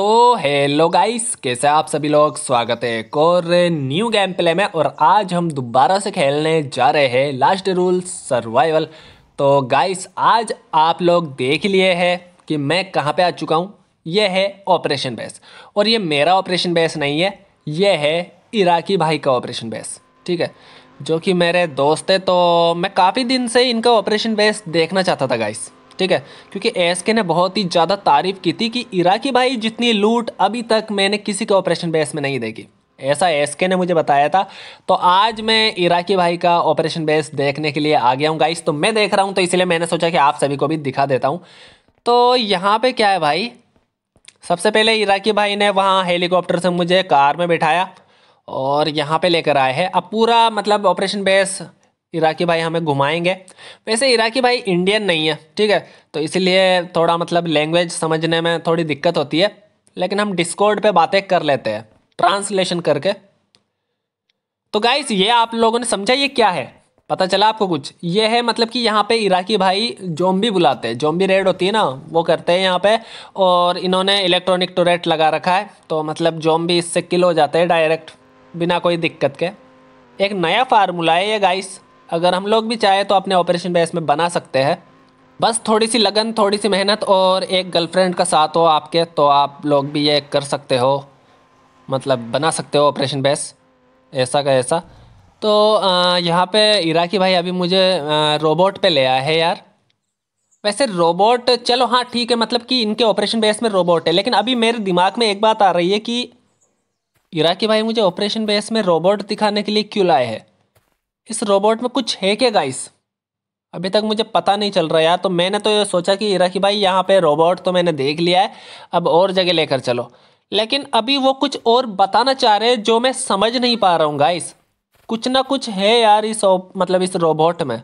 तो hello guys कैसे आप सभी लोग स्वागत है एक और न्यू गेम प्ले में और आज हम दोबारा से खेलने जा रहे हैं लास्ट रूल सर्वाइवल तो गाइस आज आप लोग देख लिए हैं कि मैं कहाँ पे आ चुका हूँ यह है ऑपरेशन बेस और ये मेरा ऑपरेशन बेस नहीं है ये है इराकी भाई का ऑपरेशन बेस ठीक है जो कि मेरे दोस्त है तो मैं काफ़ी दिन से इनका ऑपरेशन बेस देखना चाहता था गाइस ठीक है क्योंकि एस के ने बहुत ही ज़्यादा तारीफ की थी कि इराकी भाई जितनी लूट अभी तक मैंने किसी के ऑपरेशन बेस में नहीं देखी ऐसा एस के ने मुझे बताया था तो आज मैं इराकी भाई का ऑपरेशन बेस देखने के लिए आ गया हूँ गाइस तो मैं देख रहा हूँ तो इसलिए मैंने सोचा कि आप सभी को भी दिखा देता हूँ तो यहाँ पे क्या है भाई सबसे पहले इराकी भाई ने वहाँ हेलीकॉप्टर से मुझे कार में बिठाया और यहाँ पे लेकर आए हैं अब पूरा मतलब ऑपरेशन बेस इराकी भाई हमें घुमाएंगे वैसे इराकी भाई इंडियन नहीं है ठीक है तो इसीलिए थोड़ा मतलब लैंग्वेज समझने में थोड़ी दिक्कत होती है लेकिन हम डिस्कॉर्ड पे बातें कर लेते हैं ट्रांसलेशन करके तो गाइस ये आप लोगों ने समझा ये क्या है पता चला आपको कुछ ये है मतलब कि यहाँ पे इराकी भाई जोम्बी बुलाते हैं जोम्बी रेड होती है ना वो करते हैं यहाँ पे और इन्होंने इलेक्ट्रॉनिक टोरेट लगा रखा है तो मतलब जोम्बी इससे किल हो जाते हैं डायरेक्ट बिना कोई दिक्कत के एक नया फार्मूला है ये गाइस अगर हम लोग भी चाहें तो अपने ऑपरेशन बेस में बना सकते हैं बस थोड़ी सी लगन थोड़ी सी मेहनत और एक गर्लफ्रेंड का साथ हो आपके तो आप लोग भी ये कर सकते हो मतलब बना सकते हो ऑपरेशन बेस ऐसा का ऐसा तो यहाँ पे इराकी भाई अभी मुझे रोबोट पे ले आया है यार वैसे रोबोट चलो हाँ ठीक है मतलब कि इनके ऑपरेशन बेस में रोबोट है लेकिन अभी मेरे दिमाग में एक बात आ रही है कि इराकी भाई मुझे ऑपरेशन बेस में रोबोट दिखाने के लिए क्यों लाए है इस रोबोट में कुछ है क्या गाइस अभी तक मुझे पता नहीं चल रहा यार तो मैंने तो ये सोचा कि राखी भाई यहाँ पे रोबोट तो मैंने देख लिया है अब और जगह लेकर चलो लेकिन अभी वो कुछ और बताना चाह रहे हैं जो मैं समझ नहीं पा रहा हूँ गाइस कुछ ना कुछ है यार इस मतलब इस रोबोट में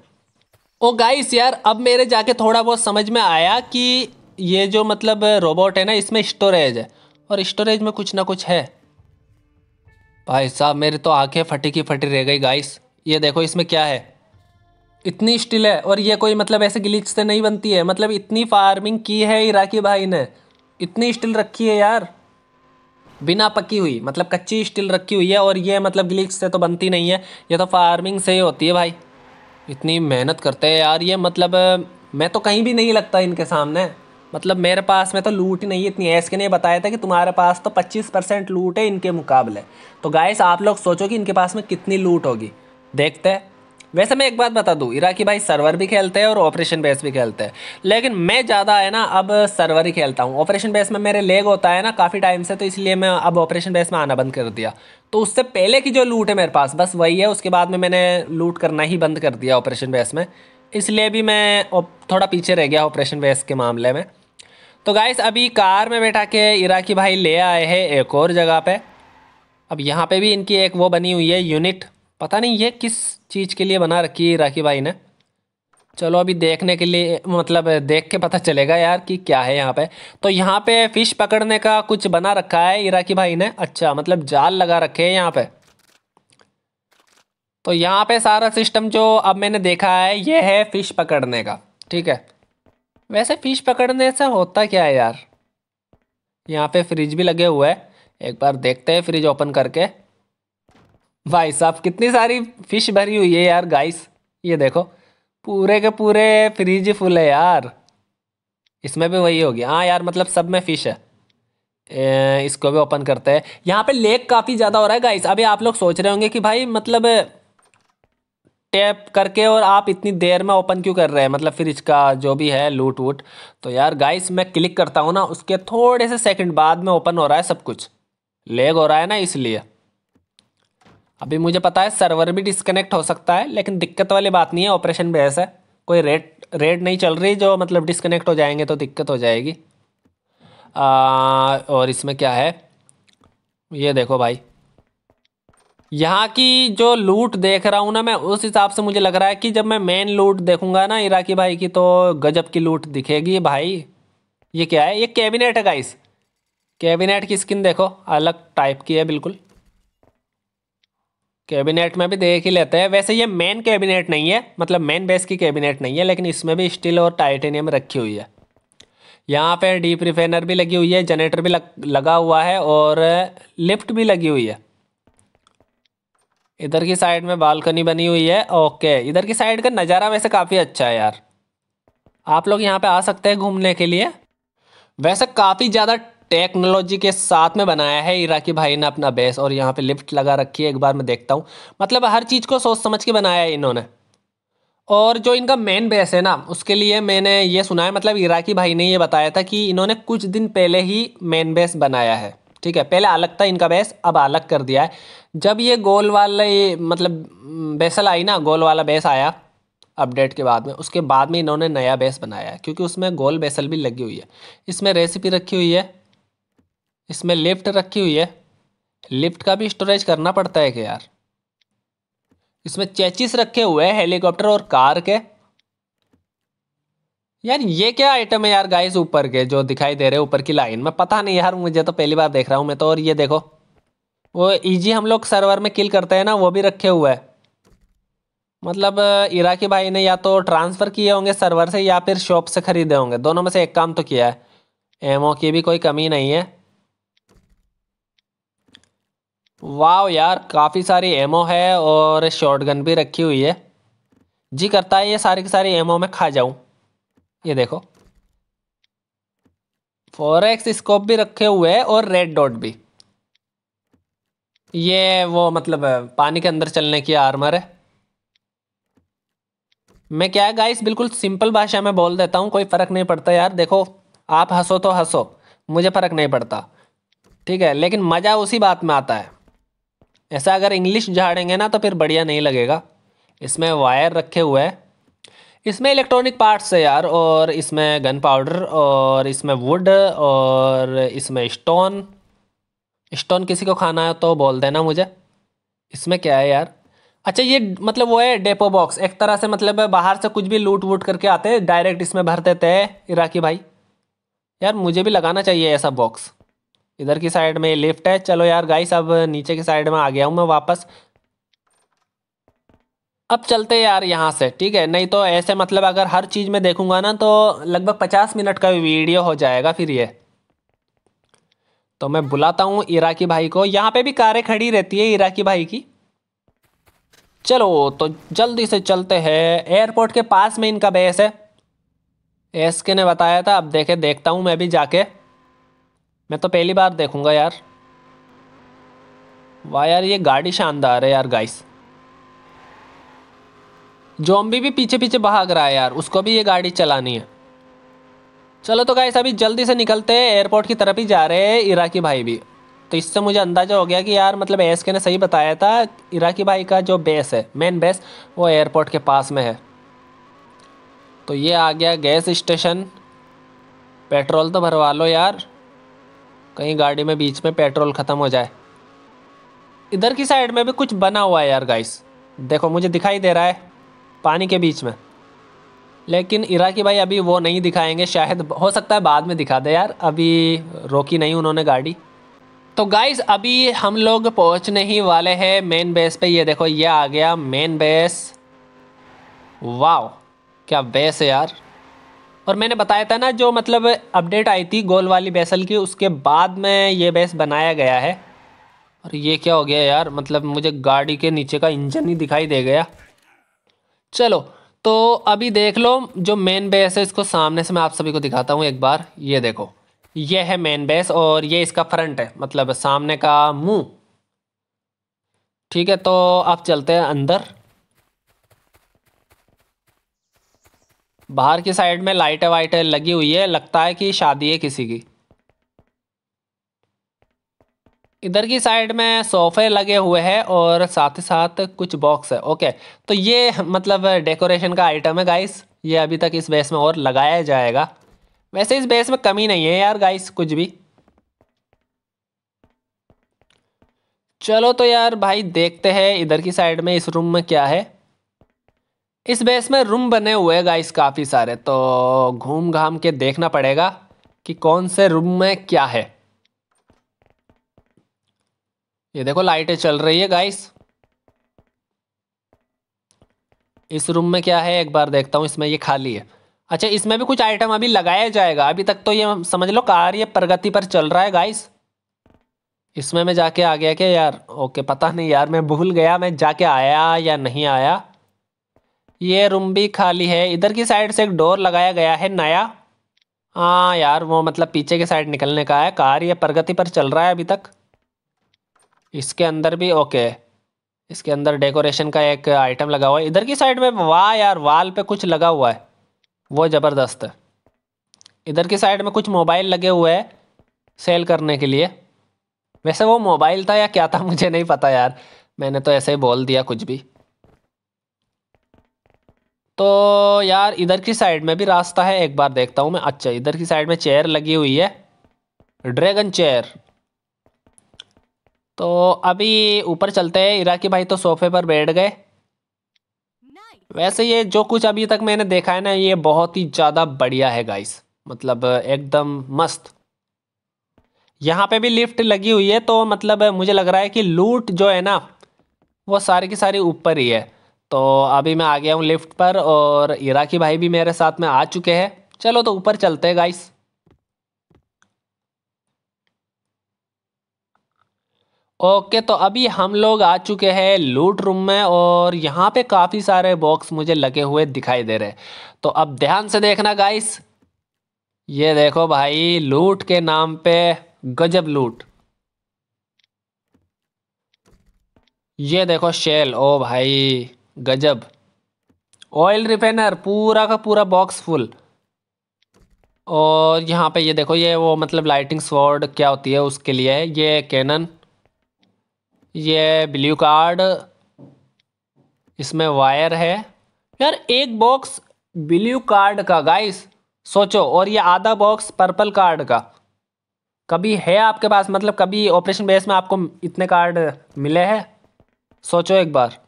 ओ गाइस यार अब मेरे जाके थोड़ा बहुत समझ में आया कि ये जो मतलब रोबोट है ना इसमें स्टोरेज है और स्टोरेज में कुछ ना कुछ है भाई साहब मेरी तो आंखें फटी की फटी रह गई गाइस ये देखो इसमें क्या है इतनी स्टिल है और ये कोई मतलब ऐसे गिलीच से नहीं बनती है मतलब इतनी फार्मिंग की है इराकी भाई ने इतनी स्टिल रखी है यार बिना पकी हुई मतलब कच्ची स्टिल रखी हुई है और ये मतलब गिलीच से तो बनती नहीं है ये तो फार्मिंग से ही होती है भाई इतनी मेहनत करते हैं यार ये मतलब मैं तो कहीं भी नहीं लगता इनके सामने मतलब मेरे पास में तो लूट ही नहीं है इतनी ऐसे के नहीं बताया था कि तुम्हारे पास तो 25 परसेंट लूट है इनके मुकाबले तो गाइस आप लोग सोचो कि इनके पास में कितनी लूट होगी देखते हैं वैसे मैं एक बात बता दूँ इराकी भाई सर्वर भी खेलते हैं और ऑपरेशन बेस भी खेलते हैं लेकिन मैं ज़्यादा है ना अब सर्वर ही खेलता हूँ ऑपरेशन बेस में मेरे लेग होता है ना काफ़ी टाइम से तो इसलिए मैं अब ऑपरेशन बेस में आना बंद कर दिया तो उससे पहले की जो लूट है मेरे पास बस वही है उसके बाद में मैंने लूट करना ही बंद कर दिया ऑपरेशन बेस में इसलिए भी मैं थोड़ा पीछे रह गया ऑपरेशन बेस के मामले में तो गाइस अभी कार में बैठा के इराकी भाई ले आए हैं एक और जगह पर अब यहाँ पर भी इनकी एक वो बनी हुई है यूनिट पता नहीं ये किस चीज़ के लिए बना रखी है राखी भाई ने चलो अभी देखने के लिए मतलब देख के पता चलेगा यार कि क्या है यहाँ पे तो यहाँ पे फिश पकड़ने का कुछ बना रखा है इराकी भाई ने अच्छा मतलब जाल लगा रखे हैं यहाँ पे तो यहाँ पे सारा सिस्टम जो अब मैंने देखा है ये है फ़िश पकड़ने का ठीक है वैसे फ़िश पकड़ने से होता क्या है यार यहाँ पे फ्रिज भी लगे हुए हैं एक बार देखते हैं फ्रिज ओपन करके भाई साहब कितनी सारी फिश भरी हुई है यार गाइस ये देखो पूरे के पूरे फ्रिज फुल है यार इसमें भी वही होगी हाँ यार मतलब सब में फ़िश है ए, इसको भी ओपन करते हैं यहाँ पे लेक काफ़ी ज़्यादा हो रहा है गाइस अभी आप लोग सोच रहे होंगे कि भाई मतलब टैप करके और आप इतनी देर में ओपन क्यों कर रहे हैं मतलब फ्रिज का जो भी है लूट वूट तो यार गाइस मैं क्लिक करता हूँ ना उसके थोड़े से सेकंड बाद में ओपन हो रहा है सब कुछ लेग हो रहा है ना इसलिए अभी मुझे पता है सर्वर भी डिस्कनेक्ट हो सकता है लेकिन दिक्कत वाली बात नहीं है ऑपरेशन बेस है कोई रेट रेट नहीं चल रही जो मतलब डिस्कनेक्ट हो जाएंगे तो दिक्कत हो जाएगी आ, और इसमें क्या है ये देखो भाई यहाँ की जो लूट देख रहा हूँ ना मैं उस हिसाब से मुझे लग रहा है कि जब मैं मेन लूट देखूंगा ना इराकी भाई की तो गजब की लूट दिखेगी भाई ये क्या है ये कैबिनेट है गाइस कैबिनेट की स्किन देखो अलग टाइप की है बिल्कुल कैबिनेट में भी देख ही लेते हैं वैसे ये मेन कैबिनेट नहीं है मतलब मेन बेस की कैबिनेट नहीं है लेकिन इसमें भी स्टील और टाइटेनियम रखी हुई है यहाँ पे डीप रिफेनर भी लगी हुई है जनरेटर भी लग, लगा हुआ है और लिफ्ट भी लगी हुई है इधर की साइड में बालकनी बनी हुई है ओके इधर की साइड का नज़ारा वैसे काफ़ी अच्छा है यार आप लोग यहाँ पर आ सकते हैं घूमने के लिए वैसे काफ़ी ज़्यादा टेक्नोलॉजी के साथ में बनाया है इराकी भाई ने अपना बेस और यहाँ पे लिफ्ट लगा रखी है एक बार मैं देखता हूँ मतलब हर चीज़ को सोच समझ के बनाया है इन्होंने और जो इनका मेन बेस है ना उसके लिए मैंने ये सुना है मतलब इराकी भाई ने ये बताया था कि इन्होंने कुछ दिन पहले ही मेन बेस बनाया है ठीक है पहले अलग था इनका बेस अब अलग कर दिया है जब ये गोल वाला ये मतलब बेसल आई ना गोल वाला बेस आया अपडेट के बाद में उसके बाद में इन्होंने नया बेस बनाया है क्योंकि उसमें गोल बेसल भी लगी हुई है इसमें रेसिपी रखी हुई है इसमें लिफ्ट रखी हुई है लिफ्ट का भी स्टोरेज करना पड़ता है कि यार इसमें चेचिस रखे हुए हैं हेलीकॉप्टर और कार के यार ये क्या आइटम है यार गाइस ऊपर के जो दिखाई दे रहे ऊपर की लाइन में पता नहीं यार मुझे तो पहली बार देख रहा हूँ मैं तो और ये देखो वो इजी हम लोग सर्वर में किल करते हैं ना वो भी रखे हुए है मतलब इराकी भाई ने या तो ट्रांसफ़र किए होंगे सर्वर से या फिर शॉप से ख़रीदे होंगे दोनों में से एक काम तो किया है एमओ की भी कोई कमी नहीं है वाह यार काफ़ी सारी एमओ है और शॉटगन भी रखी हुई है जी करता है ये सारी की सारी एमओ में खा जाऊं ये देखो फोरेक्स स्कोप भी रखे हुए हैं और रेड डॉट भी ये वो मतलब पानी के अंदर चलने की आर्मर है मैं क्या है गाइस बिल्कुल सिंपल भाषा में बोल देता हूँ कोई फ़र्क नहीं पड़ता यार देखो आप हंसो तो हंसो मुझे फ़र्क नहीं पड़ता ठीक है लेकिन मज़ा उसी बात में आता है ऐसा अगर इंग्लिश झाड़ेंगे ना तो फिर बढ़िया नहीं लगेगा इसमें वायर रखे हुए हैं इसमें इलेक्ट्रॉनिक पार्ट्स है यार और इसमें गन पाउडर और इसमें वुड और इसमें स्टोन स्टोन किसी को खाना है तो बोल देना मुझे इसमें क्या है यार अच्छा ये मतलब वो है डेपो बॉक्स एक तरह से मतलब बाहर से कुछ भी लूट वूट करके आते डायरेक्ट इसमें भर देते हैं इराकी भाई यार मुझे भी लगाना चाहिए ऐसा बॉक्स इधर की साइड में लिफ्ट है चलो यार गाइस अब नीचे की साइड में आ गया हूँ मैं वापस अब चलते यार यहाँ से ठीक है नहीं तो ऐसे मतलब अगर हर चीज़ में देखूंगा ना तो लगभग पचास मिनट का वीडियो हो जाएगा फिर ये तो मैं बुलाता हूँ इराकी भाई को यहाँ पे भी कारें खड़ी रहती है इराकी भाई की चलो तो जल्दी से चलते हैं एयरपोर्ट के पास में इनका बेस है एस के ने बताया था अब देखे देखता हूँ मैं भी जाके मैं तो पहली बार देखूँगा यार वाह यार ये गाड़ी शानदार है यार गाइस जोम्बी भी पीछे पीछे भाग रहा है यार उसको भी ये गाड़ी चलानी है चलो तो गाइस अभी जल्दी से निकलते हैं एयरपोर्ट की तरफ ही जा रहे हैं इराकी भाई भी तो इससे मुझे अंदाज़ा हो गया कि यार मतलब एस के ने सही बताया था इराकी भाई का जो बेस है मेन बेस वो एयरपोर्ट के पास में है तो ये आ गया गैस स्टेशन पेट्रोल तो भरवा लो यार कहीं गाड़ी में बीच में पेट्रोल ख़त्म हो जाए इधर की साइड में भी कुछ बना हुआ है यार गाइस देखो मुझे दिखाई दे रहा है पानी के बीच में लेकिन इराकी भाई अभी वो नहीं दिखाएंगे शायद हो सकता है बाद में दिखा दे यार अभी रोकी नहीं उन्होंने गाड़ी तो गाइज अभी हम लोग पहुंचने ही वाले हैं मेन बेस पे ये देखो ये आ गया मेन बेस वाह क्या बेस है यार और मैंने बताया था ना जो मतलब अपडेट आई थी गोल वाली बेसल की उसके बाद में ये बेस बनाया गया है और ये क्या हो गया यार मतलब मुझे गाड़ी के नीचे का इंजन ही दिखाई दे गया चलो तो अभी देख लो जो मेन बेस है इसको सामने से मैं आप सभी को दिखाता हूँ एक बार ये देखो ये है मेन बेस और ये इसका फ्रंट है मतलब सामने का मुंह ठीक है तो आप चलते हैं अंदर बाहर की साइड में लाइटें वाइटें लगी हुई है लगता है कि शादी है किसी की इधर की साइड में सोफ़े लगे हुए हैं और साथ ही साथ कुछ बॉक्स है ओके तो ये मतलब डेकोरेशन का आइटम है गाइस ये अभी तक इस बेस में और लगाया जाएगा वैसे इस बेस में कमी नहीं है यार गाइस कुछ भी चलो तो यार भाई देखते हैं इधर की साइड में इस रूम में क्या है इस बेस में रूम बने हुए गाइस काफ़ी सारे तो घूम घाम के देखना पड़ेगा कि कौन से रूम में क्या है ये देखो लाइटें चल रही है गाइस इस रूम में क्या है एक बार देखता हूँ इसमें ये खाली है अच्छा इसमें भी कुछ आइटम अभी लगाया जाएगा अभी तक तो ये समझ लो कार्य प्रगति पर चल रहा है गाइस इसमें मैं जाके आ गया क्या यार ओके पता नहीं यार मैं भूल गया मैं जाके आया या नहीं आया ये रूम भी खाली है इधर की साइड से एक डोर लगाया गया है नया हाँ यार वो मतलब पीछे की साइड निकलने का है कार ये प्रगति पर चल रहा है अभी तक इसके अंदर भी ओके इसके अंदर डेकोरेशन का एक आइटम लगा हुआ है इधर की साइड में वाह यार वाल पे कुछ लगा हुआ है वो ज़बरदस्त है इधर की साइड में कुछ मोबाइल लगे हुए हैं सेल करने के लिए वैसे वो मोबाइल था या क्या था मुझे नहीं पता यार मैंने तो ऐसे ही बोल दिया कुछ भी तो यार इधर की साइड में भी रास्ता है एक बार देखता हूँ मैं अच्छा इधर की साइड में चेयर लगी हुई है ड्रैगन चेयर तो अभी ऊपर चलते हैं इराकी भाई तो सोफे पर बैठ गए वैसे ये जो कुछ अभी तक मैंने देखा है ना ये बहुत ही ज़्यादा बढ़िया है गाइस मतलब एकदम मस्त यहाँ पे भी लिफ्ट लगी हुई है तो मतलब मुझे लग रहा है कि लूट जो है ना वो सारी की सारी ऊपर ही है तो अभी मैं आ गया हूँ लिफ्ट पर और इराकी भाई भी मेरे साथ में आ चुके हैं चलो तो ऊपर चलते हैं गाइस ओके तो अभी हम लोग आ चुके हैं लूट रूम में और यहाँ पे काफ़ी सारे बॉक्स मुझे लगे हुए दिखाई दे रहे तो अब ध्यान से देखना गाइस ये देखो भाई लूट के नाम पे गजब लूट ये देखो शेल ओ भाई गजब ऑयल रिफाइनर पूरा का पूरा बॉक्स फुल और यहाँ पे ये देखो ये वो मतलब लाइटिंग स्वॉर्ड क्या होती है उसके लिए है ये कैनन ये ब्लू कार्ड इसमें वायर है यार एक बॉक्स ब्लू कार्ड का गाइस सोचो और ये आधा बॉक्स पर्पल कार्ड का कभी है आपके पास मतलब कभी ऑपरेशन बेस में आपको इतने कार्ड मिले हैं सोचो एक बार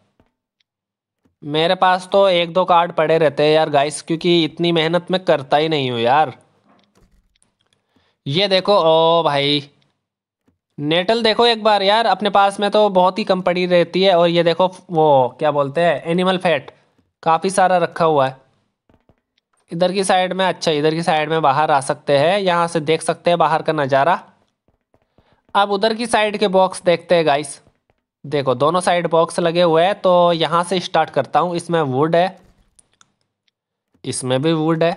मेरे पास तो एक दो कार्ड पड़े रहते हैं यार गाइस क्योंकि इतनी मेहनत मैं करता ही नहीं हूँ यार ये देखो ओ भाई नेटल देखो एक बार यार अपने पास में तो बहुत ही कम पड़ी रहती है और ये देखो वो क्या बोलते हैं एनिमल फैट काफ़ी सारा रखा हुआ है इधर की साइड में अच्छा इधर की साइड में बाहर आ सकते हैं यहाँ से देख सकते हैं बाहर का नज़ारा अब उधर की साइड के बॉक्स देखते हैं गाइस देखो दोनों साइड बॉक्स लगे हुए हैं तो यहाँ से स्टार्ट करता हूँ इसमें वुड है इसमें भी वुड है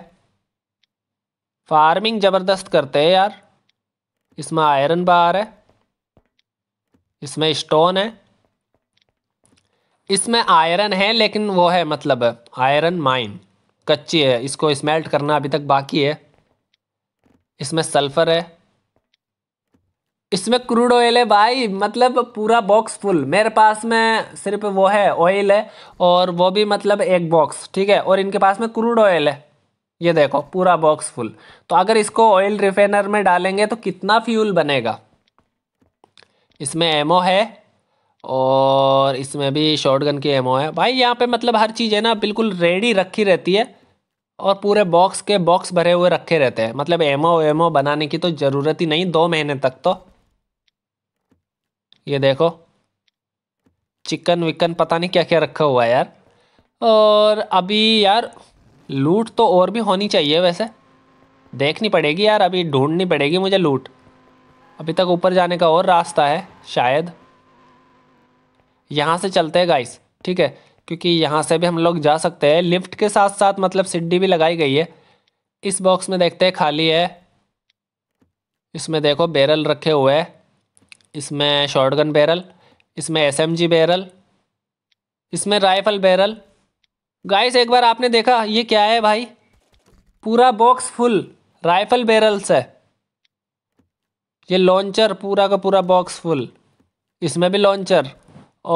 फार्मिंग ज़बरदस्त करते हैं यार इसमें आयरन बार है इसमें स्टोन है इसमें आयरन है लेकिन वो है मतलब आयरन माइन कच्ची है इसको स्मेल्ट करना अभी तक बाकी है इसमें सल्फ़र है इसमें क्रूड ऑयल है भाई मतलब पूरा बॉक्स फुल मेरे पास में सिर्फ वो है ऑयल है और वो भी मतलब एक बॉक्स ठीक है और इनके पास में क्रूड ऑयल है ये देखो पूरा बॉक्स फुल तो अगर इसको ऑयल रिफाइनर में डालेंगे तो कितना फ्यूल बनेगा इसमें एमओ है और इसमें भी शॉटगन की एमओ है भाई यहाँ पे मतलब हर चीज़ है ना बिल्कुल रेडी रखी रहती है और पूरे बॉक्स के बॉक्स भरे हुए रखे रहते हैं मतलब एमओ एमओ बनाने की तो ज़रूरत ही नहीं दो महीने तक तो ये देखो चिकन विकन पता नहीं क्या क्या रखा हुआ है यार और अभी यार लूट तो और भी होनी चाहिए वैसे देखनी पड़ेगी यार अभी ढूंढनी पड़ेगी मुझे लूट अभी तक ऊपर जाने का और रास्ता है शायद यहाँ से चलते हैं गाइस ठीक है क्योंकि यहाँ से भी हम लोग जा सकते हैं लिफ्ट के साथ साथ मतलब सीढ़ी भी लगाई गई है इस बॉक्स में देखते हैं खाली है इसमें देखो बैरल रखे हुए हैं इसमें शॉटगन बैरल इसमें एसएमजी बैरल इसमें राइफल बैरल गाइस एक बार आपने देखा ये क्या है भाई पूरा बॉक्स फुल राइफल बैरल्स है ये लॉन्चर पूरा का पूरा बॉक्स फुल इसमें भी लॉन्चर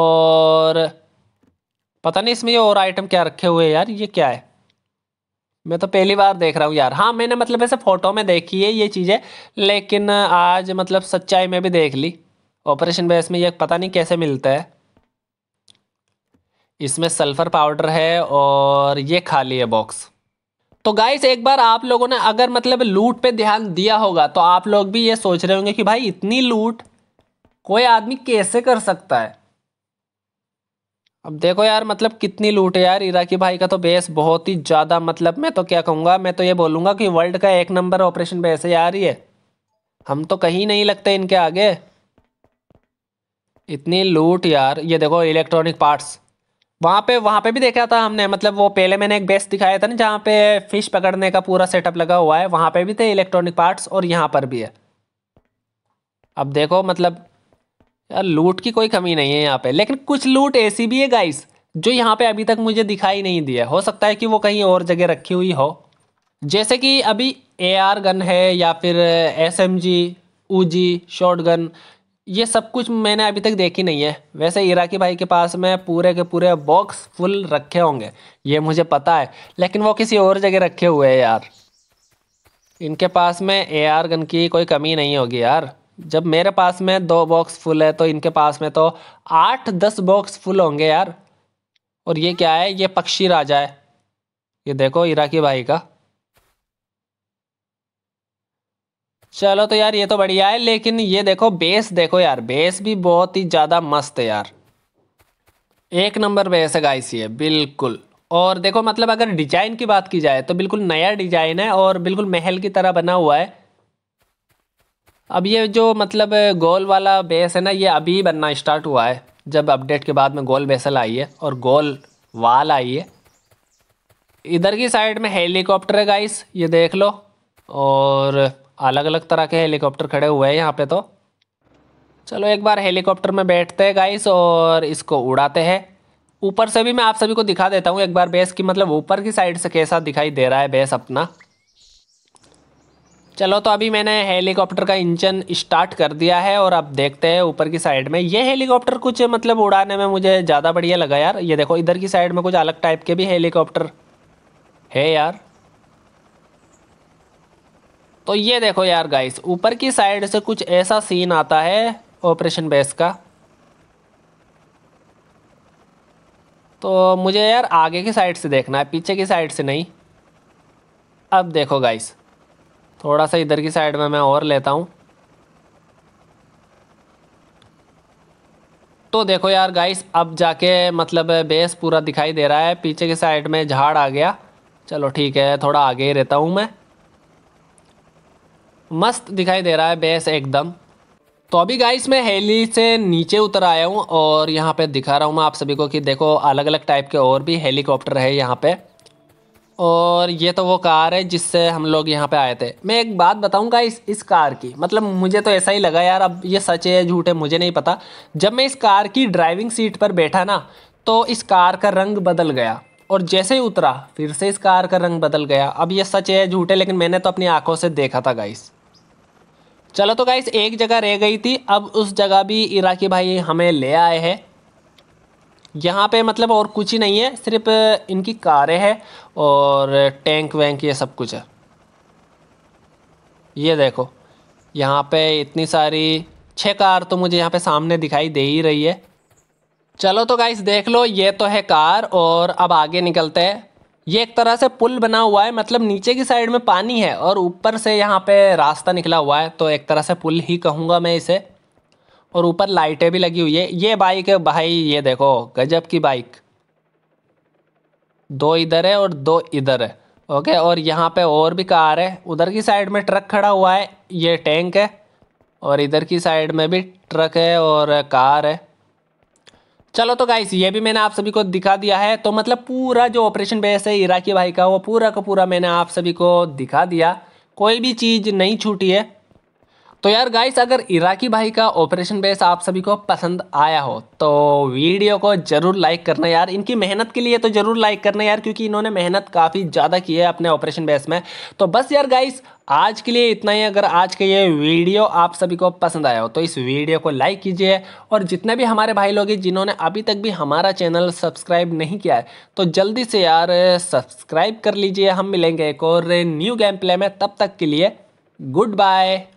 और पता नहीं इसमें ये और आइटम क्या रखे हुए हैं यार ये क्या है मैं तो पहली बार देख रहा हूँ यार हाँ मैंने मतलब ऐसे फ़ोटो में देखी है ये चीज़ें लेकिन आज मतलब सच्चाई में भी देख ली ऑपरेशन बेस में ये पता नहीं कैसे मिलता है इसमें सल्फ़र पाउडर है और ये खाली है बॉक्स तो गाइस एक बार आप लोगों ने अगर मतलब लूट पे ध्यान दिया होगा तो आप लोग भी ये सोच रहे होंगे कि भाई इतनी लूट कोई आदमी कैसे कर सकता है अब देखो यार मतलब कितनी लूट है यार इराकी भाई का तो बेस बहुत ही ज़्यादा मतलब मैं तो क्या कहूँगा मैं तो ये बोलूँगा कि वर्ल्ड का एक नंबर ऑपरेशन बेस है यार ये हम तो कहीं नहीं लगते इनके आगे इतनी लूट यार ये देखो इलेक्ट्रॉनिक पार्ट्स वहाँ पे वहाँ पे भी देखा था हमने मतलब वो पहले मैंने एक बेस दिखाया था ना जहाँ पे फिश पकड़ने का पूरा सेटअप लगा हुआ है वहाँ पे भी थे इलेक्ट्रॉनिक पार्ट्स और यहाँ पर भी है अब देखो मतलब यार लूट की कोई कमी नहीं है यहाँ पे लेकिन कुछ लूट ऐसी भी है गाइस जो यहाँ पे अभी तक मुझे दिखाई नहीं दिया हो सकता है कि वो कहीं और जगह रखी हुई हो जैसे कि अभी ए गन है या फिर S M G short gun ये सब कुछ मैंने अभी तक देखी नहीं है वैसे इराकी भाई के पास में पूरे के पूरे बॉक्स फुल रखे होंगे ये मुझे पता है लेकिन वो किसी और जगह रखे हुए हैं यार इनके पास में ए आर गन की कोई कमी नहीं होगी यार जब मेरे पास में दो बॉक्स फुल है तो इनके पास में तो आठ दस बॉक्स फुल होंगे यार और ये क्या है ये पक्षी राजा है ये देखो इराकी भाई का चलो तो यार ये तो बढ़िया है लेकिन ये देखो बेस देखो यार बेस भी बहुत ही ज़्यादा मस्त है यार एक नंबर बेस है गाइस ये बिल्कुल और देखो मतलब अगर डिजाइन की बात की जाए तो बिल्कुल नया डिजाइन है और बिल्कुल महल की तरह बना हुआ है अब ये जो मतलब गोल वाला बेस है ना ये अभी बनना स्टार्ट हुआ है जब अपडेट के बाद में गोल बेसल आई है और गोल वाल आई है इधर की साइड में हेलीकॉप्टर है गाइस ये देख लो और अलग अलग तरह के हेलीकॉप्टर खड़े हुए हैं यहाँ पे तो चलो एक बार हेलीकॉप्टर में बैठते हैं गाइस और इसको उड़ाते हैं ऊपर से भी मैं आप सभी को दिखा देता हूँ एक बार बेस की मतलब ऊपर की साइड से कैसा दिखाई दे रहा है बेस अपना चलो तो अभी मैंने हेलीकॉप्टर का इंजन स्टार्ट कर दिया है और अब देखते हैं ऊपर की साइड में ये हेलीकॉप्टर कुछ मतलब उड़ाने में मुझे ज़्यादा बढ़िया लगा यार ये देखो इधर की साइड में कुछ अलग टाइप के भी हेलीकॉप्टर है यार तो ये देखो यार गाइस ऊपर की साइड से कुछ ऐसा सीन आता है ऑपरेशन बेस का तो मुझे यार आगे की साइड से देखना है पीछे की साइड से नहीं अब देखो गाइस थोड़ा सा इधर की साइड में मैं और लेता हूँ तो देखो यार गाइस अब जाके मतलब बेस पूरा दिखाई दे रहा है पीछे की साइड में झाड़ आ गया चलो ठीक है थोड़ा आगे ही रहता हूँ मैं मस्त दिखाई दे रहा है बेस एकदम तो अभी गाइस मैं हेली से नीचे उतर आया हूँ और यहाँ पे दिखा रहा हूँ मैं आप सभी को कि देखो अलग अलग टाइप के और भी हेलीकॉप्टर है यहाँ पे और ये तो वो कार है जिससे हम लोग यहाँ पे आए थे मैं एक बात बताऊँगा इस इस कार की मतलब मुझे तो ऐसा ही लगा यार अब ये सच है या झूठ है मुझे नहीं पता जब मैं इस कार की ड्राइविंग सीट पर बैठा ना तो इस कार का रंग बदल गया और जैसे ही उतरा फिर से इस कार का रंग बदल गया अब ये सच है झूठ है लेकिन मैंने तो अपनी आंखों से देखा था गाइस चलो तो गाइस एक जगह रह गई थी अब उस जगह भी इराकी भाई हमें ले आए हैं यहाँ पे मतलब और कुछ ही नहीं है सिर्फ इनकी कारें हैं और टैंक वैंक ये सब कुछ है ये देखो यहाँ पे इतनी सारी छः कार तो मुझे यहाँ पे सामने दिखाई दे ही रही है चलो तो गाइस देख लो ये तो है कार और अब आगे निकलते हैं ये एक तरह से पुल बना हुआ है मतलब नीचे की साइड में पानी है और ऊपर से यहाँ पे रास्ता निकला हुआ है तो एक तरह से पुल ही कहूँगा मैं इसे और ऊपर लाइटें भी लगी हुई है ये बाइक है भाई ये देखो गजब की बाइक दो इधर है और दो इधर है ओके और यहाँ पे और भी कार है उधर की साइड में ट्रक खड़ा हुआ है ये टैंक है और इधर की साइड में भी ट्रक है और कार है चलो तो गाइस ये भी मैंने आप सभी को दिखा दिया है तो मतलब पूरा जो ऑपरेशन बेस है इराकी भाई का वो पूरा का पूरा मैंने आप सभी को दिखा दिया कोई भी चीज़ नहीं छूटी है तो यार गाइस अगर इराकी भाई का ऑपरेशन बेस आप सभी को पसंद आया हो तो वीडियो को जरूर लाइक करना यार इनकी मेहनत के लिए तो जरूर लाइक करना यार क्योंकि इन्होंने मेहनत काफ़ी ज़्यादा की है अपने ऑपरेशन बेस में तो बस यार गाइस आज के लिए इतना ही अगर आज का ये वीडियो आप सभी को पसंद आया हो तो इस वीडियो को लाइक कीजिए और जितने भी हमारे भाई लोग हैं जिन्होंने अभी तक भी हमारा चैनल सब्सक्राइब नहीं किया है तो जल्दी से यार सब्सक्राइब कर लीजिए हम मिलेंगे एक और न्यू गेम प्ले में तब तक के लिए गुड बाय